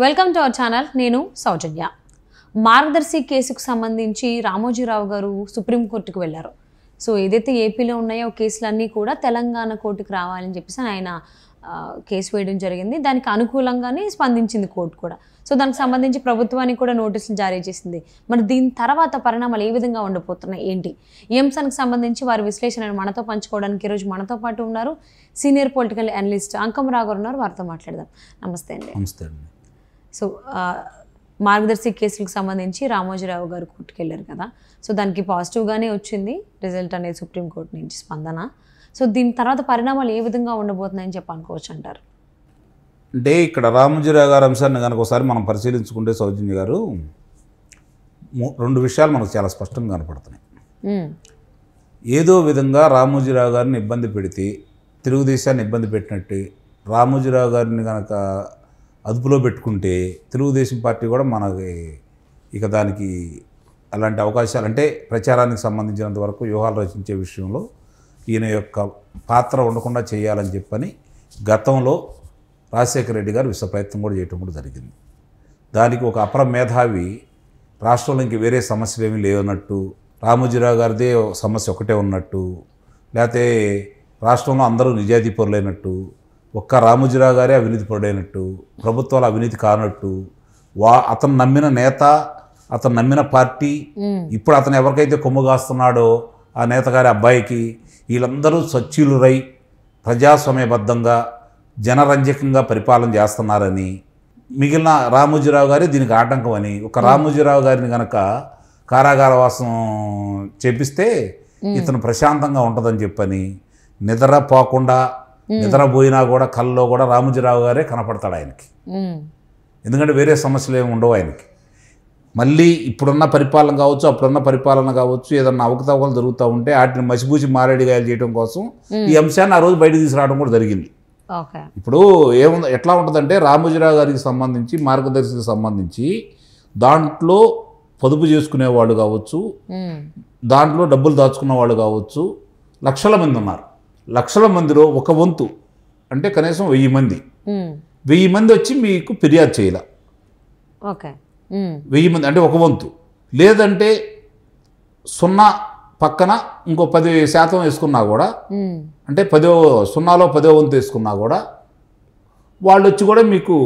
Welcome to our channel నేను సౌజన్య మార్గదర్శి కేసుకు సంబంధించి రామోజీరావు గారు సుప్రీంకోర్టుకు వెళ్ళారు సో ఏదైతే ఏపీలో ఉన్నాయో కేసులన్నీ కూడా తెలంగాణ కోర్టుకు రావాలని చెప్పేసి ఆయన కేసు వేయడం జరిగింది దానికి అనుకూలంగానే స్పందించింది కోర్టు కూడా సో దానికి సంబంధించి ప్రభుత్వానికి కూడా నోటీసులు జారీ చేసింది మరి దీని తర్వాత పరిణామాలు ఏ విధంగా ఉండబోతున్నాయి ఏంటి ఎంసన్కి సంబంధించి వారి విశ్లేషణను మనతో పంచుకోవడానికి ఈరోజు మనతో పాటు ఉన్నారు సీనియర్ పొలిటికల్ అనలిస్ట్ అంకం రాఘర్ ఉన్నారు వారితో మాట్లాడదాం నమస్తే అండి నమస్తే అండి సో మార్గదర్శి కేసులకు సంబంధించి రామోజీరావు గారు కోర్టుకు వెళ్ళారు కదా సో దానికి పాజిటివ్గానే వచ్చింది రిజల్ట్ అనేది సుప్రీంకోర్టు నుంచి స్పందన సో దీని తర్వాత పరిణామాలు ఏ విధంగా ఉండబోతున్నాయని చెప్పి అనుకోవచ్చు అంటారు అంటే ఇక్కడ రామోజీరావు గారు అంశాన్ని కనుక ఒకసారి మనం పరిశీలించుకుంటే సౌజన్య గారు రెండు విషయాలు మనకు చాలా స్పష్టంగా కనపడుతున్నాయి ఏదో విధంగా రామోజీరావు గారిని ఇబ్బంది పెడితే తెలుగుదేశాన్ని ఇబ్బంది పెట్టినట్టు రామోజీరావు గారిని కనుక అదుపులో పెట్టుకుంటే తెలుగుదేశం పార్టీ కూడా మన ఇక దానికి అలాంటి అవకాశాలు అంటే ప్రచారానికి సంబంధించినంత వరకు వ్యూహాలు రచించే విషయంలో ఈయన యొక్క పాత్ర ఉండకుండా చేయాలని చెప్పని గతంలో రాజశేఖర రెడ్డి గారు విశ్వ ప్రయత్నం కూడా చేయటం కూడా జరిగింది దానికి ఒక అపర మేధావి రాష్ట్రంలో ఇంక వేరే సమస్యలు ఏమీ లేవన్నట్టు రామోజీరావు గారిదే సమస్య ఒకటే ఉన్నట్టు లేకపోతే రాష్ట్రంలో అందరూ నిజాయితీ ఒక్క రామోజీరావు గారే అవినీతి పరుడైనట్టు ప్రభుత్వాలు అవినీతి కానట్టు వా అతను నమ్మిన నేత అతను నమ్మిన పార్టీ ఇప్పుడు అతను ఎవరికైతే కొమ్ము కాస్తున్నాడో ఆ నేత గారి అబ్బాయికి వీళ్ళందరూ స్వచ్ఛీలురై ప్రజాస్వామ్యబద్ధంగా జనరంజకంగా పరిపాలన చేస్తున్నారని మిగిలిన రామోజీరావు గారి దీనికి ఆటంకం అని ఒక రామోజీరావు గారిని కనుక కారాగారవాసం చేపిస్తే ఇతను ప్రశాంతంగా ఉంటుందని చెప్పని నిద్ర పోకుండా నిద్రపోయినా కూడా కళ్ళలో కూడా రామజీరావు గారే కనపడతాడు ఆయనకి ఎందుకంటే వేరే సమస్యలు ఏమి ఉండవు ఆయనకి మళ్ళీ ఇప్పుడున్న పరిపాలన కావచ్చు అప్పుడున్న పరిపాలన కావచ్చు ఏదన్నా అవకతవకలు జరుగుతూ ఉంటే వాటిని మసిపూసి గాయలు చేయడం కోసం ఈ అంశాన్ని ఆ రోజు బయటకు తీసుకురావడం కూడా జరిగింది ఇప్పుడు ఏముంది ఎట్లా ఉంటుందంటే రామోజీరావు గారికి సంబంధించి మార్గదర్శికి సంబంధించి దాంట్లో పొదుపు చేసుకునే వాళ్ళు కావచ్చు దాంట్లో డబ్బులు దాచుకున్న వాళ్ళు కావచ్చు లక్షల మంది ఉన్నారు లక్షల మందిలో ఒక వంతు అంటే కనీసం వెయ్యి మంది hmm. వెయ్యి మంది వచ్చి మీకు ఫిర్యాదు చేయాల hmm. వెయ్యి మంది అంటే ఒక వంతు లేదంటే సున్నా పక్కన ఇంకో పది శాతం వేసుకున్నా కూడా hmm. అంటే పదో సున్నాలో పదో వంతు వేసుకున్నా కూడా వాళ్ళు వచ్చి కూడా మీకు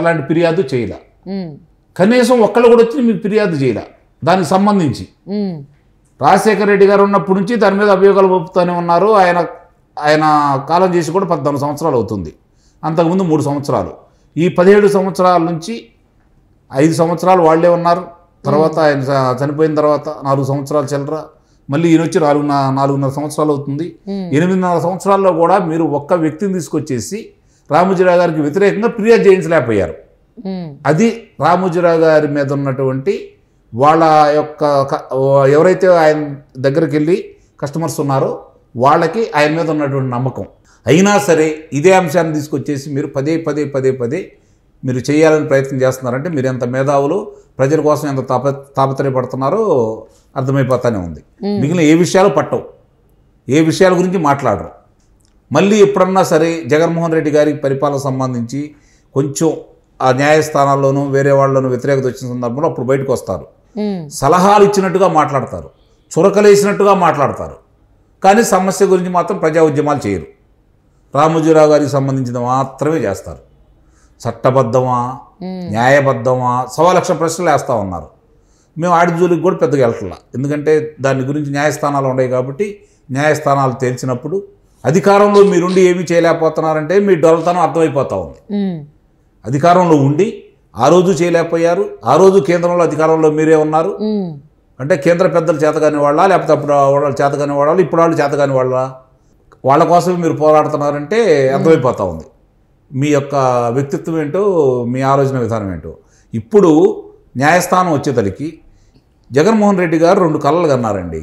ఎలాంటి ఫిర్యాదు చేయలే కనీసం ఒక్కళ్ళు కూడా వచ్చి మీకు ఫిర్యాదు చేయలే దానికి సంబంధించి రాజశేఖర రెడ్డి గారు ఉన్నప్పటి నుంచి దాని మీద అభియోగాలు పంపుతూనే ఉన్నారు ఆయన ఆయన కాలం చేసి కూడా పద్నాలుగు సంవత్సరాలు అవుతుంది అంతకుముందు మూడు సంవత్సరాలు ఈ పదిహేడు సంవత్సరాల నుంచి ఐదు సంవత్సరాలు వాళ్లే ఉన్నారు తర్వాత ఆయన చనిపోయిన తర్వాత నాలుగు సంవత్సరాలు చెల్లరా మళ్ళీ ఈయన వచ్చి నాలుగున్నర నాలుగున్నర సంవత్సరాలు అవుతుంది ఎనిమిదిన్నర సంవత్సరాల్లో కూడా మీరు ఒక్క వ్యక్తిని తీసుకొచ్చేసి రామోజీరావు గారికి వ్యతిరేకంగా ఫిర్యాదు చేయించలేకపోయారు అది రామోజీరావు గారి మీద ఉన్నటువంటి వాళ్ళ యొక్క ఎవరైతే ఆయన దగ్గరికి వెళ్ళి కస్టమర్స్ ఉన్నారో వాళ్ళకి ఆయన మీద ఉన్నటువంటి నమ్మకం అయినా సరే ఇదే అంశాన్ని తీసుకొచ్చేసి మీరు పదే పదే పదే పదే మీరు చేయాలని ప్రయత్నం చేస్తున్నారంటే మీరు ఎంత మేధావులు ప్రజల కోసం ఎంత తాప తాపత్రయపడుతున్నారో అర్థమైపోతానే ఉంది మిగిలిన ఏ విషయాలు పట్టవు ఏ విషయాల గురించి మాట్లాడరు మళ్ళీ ఎప్పుడన్నా సరే జగన్మోహన్ రెడ్డి గారి పరిపాలన సంబంధించి కొంచెం ఆ న్యాయస్థానాల్లోనూ వేరే వాళ్ళలోనూ వ్యతిరేకత వచ్చిన సందర్భంలో అప్పుడు బయటకు వస్తారు సలహాలు ఇచ్చినట్టుగా మాట్లాడతారు చురకలేసినట్టుగా మాట్లాడతారు కానీ సమస్య గురించి మాత్రం ప్రజా ఉద్యమాలు చేయరు రామోజీరావు గారికి సంబంధించిన మాత్రమే చేస్తారు చట్టబద్ధమా న్యాయబద్ధమా సవా లక్ష ప్రశ్నలు వేస్తూ ఉన్నారు మేము ఆడి జోలికి కూడా పెద్దగా వెళ్తలా ఎందుకంటే దాని గురించి న్యాయస్థానాలు ఉన్నాయి కాబట్టి న్యాయస్థానాలు తేల్చినప్పుడు అధికారంలో మీరుండి ఏమీ చేయలేకపోతున్నారంటే మీ డొలతనం అర్థమైపోతూ ఉంది అధికారంలో ఉండి ఆ రోజు చేయలేకపోయారు ఆ రోజు కేంద్రంలో అధికారంలో మీరే ఉన్నారు అంటే కేంద్ర పెద్దలు చేతగాని వాళ్ళ లేకపోతే అప్పుడు వాళ్ళు చేతగాని వాళ్ళ ఇప్పుడు వాళ్ళు చేతగాని వాళ్ళ వాళ్ళ కోసం మీరు పోరాడుతున్నారంటే అర్థమైపోతూ ఉంది మీ యొక్క వ్యక్తిత్వం ఏంటో మీ ఆలోచన విధానం ఏంటో ఇప్పుడు న్యాయస్థానం వచ్చేతలికి జగన్మోహన్ రెడ్డి గారు రెండు కళ్ళలు కన్నారండి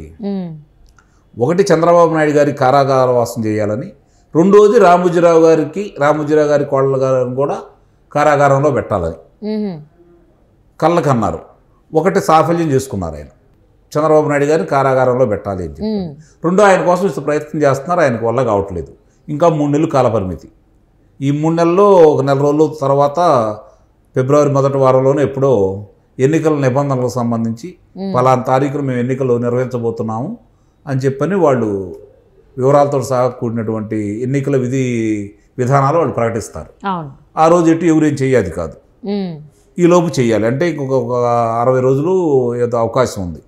ఒకటి చంద్రబాబు నాయుడు గారి కారాగారవాసం చేయాలని రెండోది రామోజీరావు గారికి రామోజీరావు గారి కోళ్ళ గారిని కూడా కారాగారంలో పెట్టాలని కళ్ళకన్నారు ఒకటి సాఫల్యం చేసుకున్నారు ఆయన చంద్రబాబు నాయుడు గారిని కారాగారంలో పెట్టాలి అని చెప్పి రెండో ఆయన కోసం ఇసు ప్రయత్నం చేస్తున్నారు ఆయనకు వల్ల కావట్లేదు ఇంకా మూడు నెలలు కాలపరిమితి ఈ మూడు నెలల్లో ఒక నెల రోజుల తర్వాత ఫిబ్రవరి మొదటి వారంలోనే ఎప్పుడో ఎన్నికల నిబంధనలకు సంబంధించి పలానా తారీఖును మేము ఎన్నికలు నిర్వహించబోతున్నాము అని చెప్పని వాళ్ళు వివరాలతో సహా కూడినటువంటి ఎన్నికల విధి విధానాలు వాళ్ళు ప్రకటిస్తారు ఆ రోజు ఎటు ఎవరేం చేయాలి కాదు ఈలోపు చేయాలి అంటే ఇంకొక అరవై రోజులు ఏదో అవకాశం ఉంది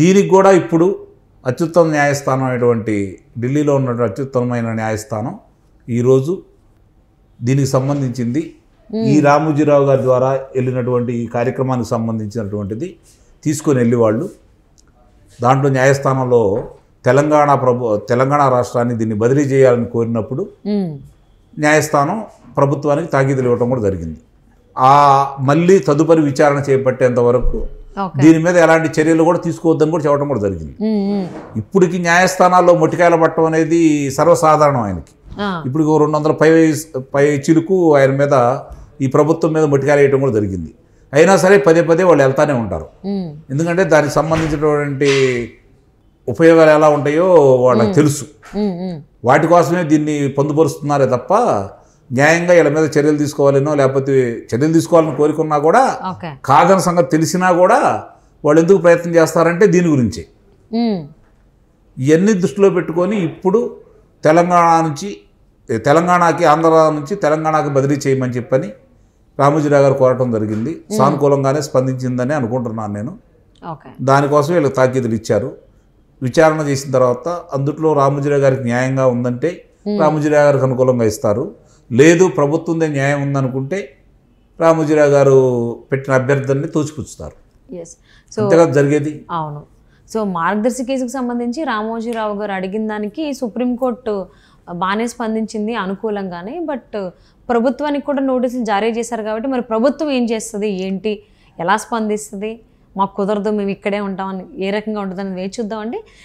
దీనికి కూడా ఇప్పుడు అత్యుత్తమ న్యాయస్థానం అయినటువంటి ఢిల్లీలో ఉన్నటువంటి అత్యుత్తమమైన న్యాయస్థానం ఈరోజు దీనికి సంబంధించింది ఈ రామోజీరావు గారి ద్వారా వెళ్ళినటువంటి ఈ కార్యక్రమానికి సంబంధించినటువంటిది తీసుకొని వెళ్ళి వాళ్ళు దాంట్లో న్యాయస్థానంలో తెలంగాణ ప్రభు తెలంగాణ రాష్ట్రాన్ని దీన్ని బదిలీ చేయాలని కోరినప్పుడు న్యాయస్థానం ప్రభుత్వానికి తాగీదులు ఇవ్వటం కూడా జరిగింది ఆ మళ్ళీ తదుపరి విచారణ చేపట్టేంత వరకు దీని మీద ఎలాంటి చర్యలు కూడా తీసుకోవద్దని కూడా చెప్పడం కూడా జరిగింది ఇప్పటికి న్యాయస్థానాల్లో మొట్టికాయలు పట్టడం అనేది సర్వసాధారణం ఆయనకి ఇప్పుడు రెండు వందల పై పై చిలుకు ఆయన మీద ఈ ప్రభుత్వం మీద మొట్టికాయలు వేయడం కూడా జరిగింది అయినా సరే పదే పదే వాళ్ళు వెళ్తానే ఉంటారు ఎందుకంటే దానికి సంబంధించినటువంటి ఉపయోగాలు ఎలా ఉంటాయో వాళ్ళకి తెలుసు వాటి కోసమే దీన్ని పొందుపరుస్తున్నారే తప్ప న్యాయంగా వీళ్ళ మీద చర్యలు తీసుకోవాలనో లేకపోతే చర్యలు తీసుకోవాలని కోరుకున్నా కూడా కాదని సంగతి తెలిసినా కూడా వాళ్ళు ఎందుకు ప్రయత్నం చేస్తారంటే దీని గురించి ఇవన్నీ దృష్టిలో పెట్టుకొని ఇప్పుడు తెలంగాణ నుంచి తెలంగాణకి ఆంధ్ర నుంచి తెలంగాణకి బదిలీ చేయమని చెప్పని రామోజీరావు గారు కోరటం జరిగింది సానుకూలంగానే స్పందించిందని అనుకుంటున్నాను నేను దానికోసం వీళ్ళకి తాకీదులు ఇచ్చారు విచారణ చేసిన తర్వాత అందుట్లో రామోజీరావు గారికి న్యాయంగా ఉందంటే రామోజీరావు గారికి అనుకూలంగా ఇస్తారు లేదు ప్రభుత్వందే న్యాయం ఉందనుకుంటే రామోజీరావు గారు పెట్టిన అభ్యర్థుల్ని తోచిపుచ్చుతారు జరిగేది అవును సో మార్గదర్శి కేసుకు సంబంధించి రామోజీరావు గారు అడిగిన దానికి సుప్రీంకోర్టు బాగానే స్పందించింది అనుకూలంగానే బట్ ప్రభుత్వానికి కూడా నోటీసులు జారీ చేశారు కాబట్టి మరి ప్రభుత్వం ఏం చేస్తుంది ఏంటి ఎలా స్పందిస్తుంది మాకు కుదరదు మేము ఇక్కడే ఉంటామని ఏ రకంగా ఉంటుందని వేచి చూద్దామండి